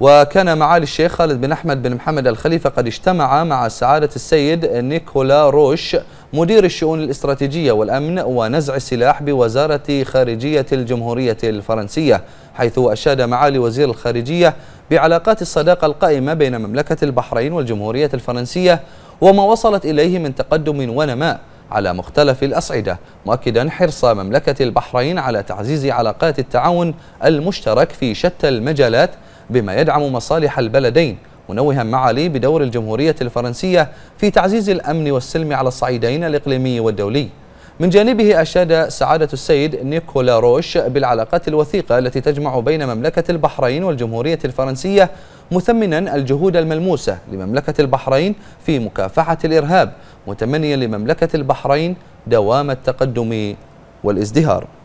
وكان معالي الشيخ خالد بن أحمد بن محمد الخليفة قد اجتمع مع سعادة السيد نيكولا روش مدير الشؤون الاستراتيجية والأمن ونزع السلاح بوزارة خارجية الجمهورية الفرنسية حيث أشاد معالي وزير الخارجية بعلاقات الصداقة القائمة بين مملكة البحرين والجمهورية الفرنسية وما وصلت إليه من تقدم ونماء على مختلف الأصعدة مؤكدا حرص مملكة البحرين على تعزيز علاقات التعاون المشترك في شتى المجالات بما يدعم مصالح البلدين منوها معالي بدور الجمهورية الفرنسية في تعزيز الأمن والسلم على الصعيدين الإقليمي والدولي من جانبه أشاد سعادة السيد نيكولا روش بالعلاقات الوثيقة التي تجمع بين مملكة البحرين والجمهورية الفرنسية مثمنا الجهود الملموسة لمملكة البحرين في مكافحة الإرهاب متمنيا لمملكة البحرين دوام التقدم والازدهار